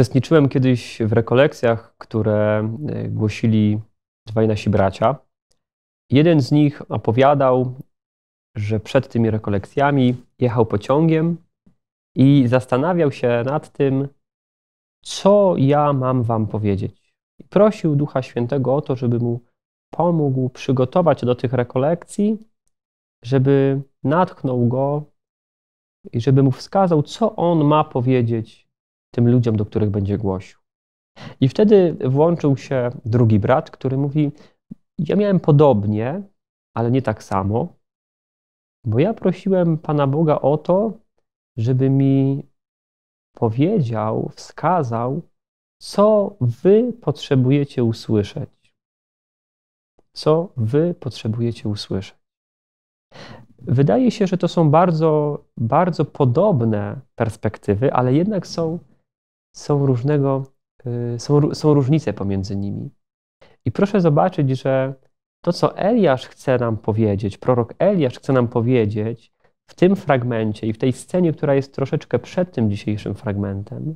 Uczestniczyłem kiedyś w rekolekcjach, które e, głosili dwaj nasi bracia. Jeden z nich opowiadał, że przed tymi rekolekcjami jechał pociągiem i zastanawiał się nad tym, co ja mam wam powiedzieć. I prosił Ducha Świętego o to, żeby mu pomógł przygotować do tych rekolekcji, żeby natchnął go i żeby mu wskazał, co on ma powiedzieć tym ludziom, do których będzie głosił. I wtedy włączył się drugi brat, który mówi: Ja miałem podobnie, ale nie tak samo, bo ja prosiłem Pana Boga o to, żeby mi powiedział, wskazał, co wy potrzebujecie usłyszeć. Co wy potrzebujecie usłyszeć. Wydaje się, że to są bardzo, bardzo podobne perspektywy, ale jednak są są, różnego, y, są, są różnice pomiędzy nimi. I proszę zobaczyć, że to, co Eliasz chce nam powiedzieć, prorok Eliasz chce nam powiedzieć w tym fragmencie i w tej scenie, która jest troszeczkę przed tym dzisiejszym fragmentem,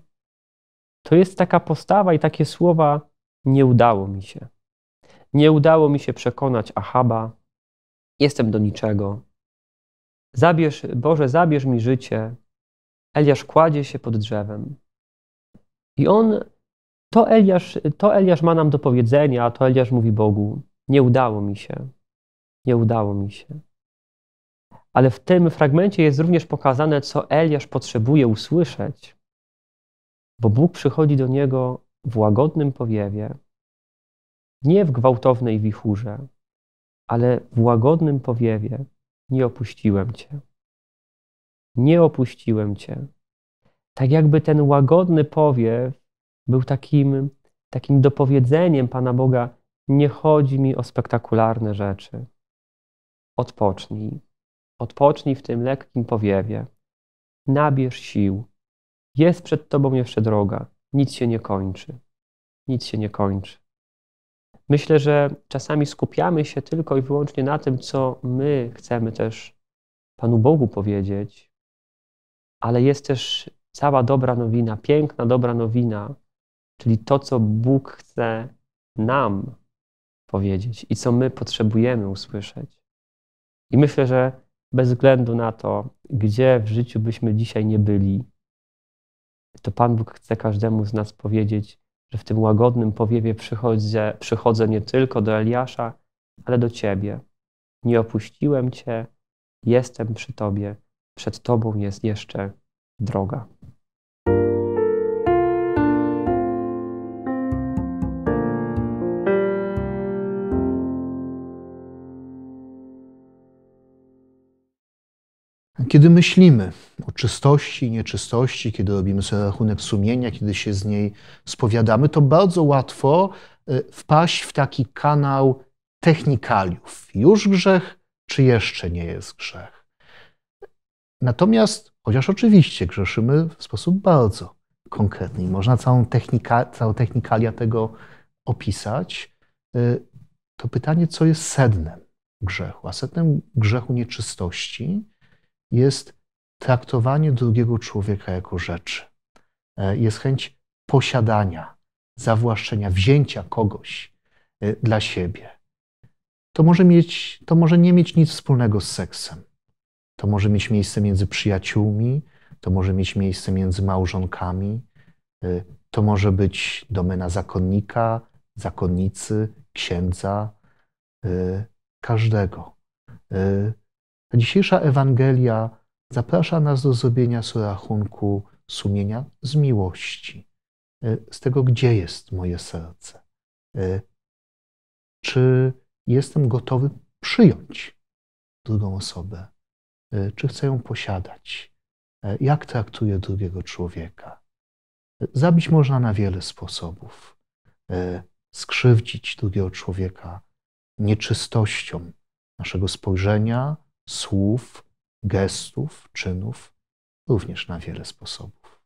to jest taka postawa i takie słowa: Nie udało mi się. Nie udało mi się przekonać Ahaba, jestem do niczego. Zabierz, Boże, zabierz mi życie. Eliasz kładzie się pod drzewem. I on, to Eliasz, to Eliasz ma nam do powiedzenia, to Eliasz mówi Bogu: Nie udało mi się, nie udało mi się. Ale w tym fragmencie jest również pokazane, co Eliasz potrzebuje usłyszeć, bo Bóg przychodzi do niego w łagodnym powiewie, nie w gwałtownej wichurze, ale w łagodnym powiewie: Nie opuściłem cię. Nie opuściłem cię. Tak jakby ten łagodny powiew był takim, takim dopowiedzeniem Pana Boga: Nie chodzi mi o spektakularne rzeczy. Odpocznij. Odpocznij w tym lekkim powiewie. Nabierz sił. Jest przed Tobą jeszcze droga. Nic się nie kończy. Nic się nie kończy. Myślę, że czasami skupiamy się tylko i wyłącznie na tym, co my chcemy też Panu Bogu powiedzieć, ale jest też Cała dobra nowina, piękna dobra nowina, czyli to, co Bóg chce nam powiedzieć i co my potrzebujemy usłyszeć. I myślę, że bez względu na to, gdzie w życiu byśmy dzisiaj nie byli, to Pan Bóg chce każdemu z nas powiedzieć, że w tym łagodnym powiewie przychodzę, przychodzę nie tylko do Eliasza, ale do Ciebie. Nie opuściłem Cię, jestem przy Tobie, przed Tobą jest jeszcze droga. kiedy myślimy o czystości i nieczystości, kiedy robimy sobie rachunek sumienia, kiedy się z niej spowiadamy, to bardzo łatwo y, wpaść w taki kanał technikaliów. Już grzech, czy jeszcze nie jest grzech. Natomiast, chociaż oczywiście grzeszymy w sposób bardzo konkretny i można całą, technika, całą technikalia tego opisać, y, to pytanie, co jest sednem grzechu? A sednem grzechu nieczystości jest traktowanie drugiego człowieka jako rzeczy. E, jest chęć posiadania, zawłaszczenia, wzięcia kogoś e, dla siebie. To może, mieć, to może nie mieć nic wspólnego z seksem. To może mieć miejsce między przyjaciółmi, to może mieć miejsce między małżonkami, e, to może być domena zakonnika, zakonnicy, księdza, każdego dzisiejsza Ewangelia zaprasza nas do zrobienia rachunku sumienia z miłości, e, z tego, gdzie jest moje serce. E, czy jestem gotowy przyjąć drugą osobę? E, czy chcę ją posiadać? Jak traktuję drugiego człowieka? Zabić można na wiele sposobów. Skrzywdzić drugiego człowieka nieczystością naszego spojrzenia, słów, gestów, czynów, również na wiele sposobów.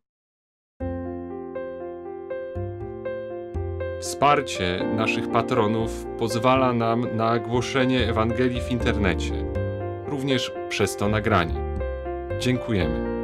Wsparcie naszych patronów pozwala nam na głoszenie Ewangelii w internecie, również przez to nagranie. Dziękujemy.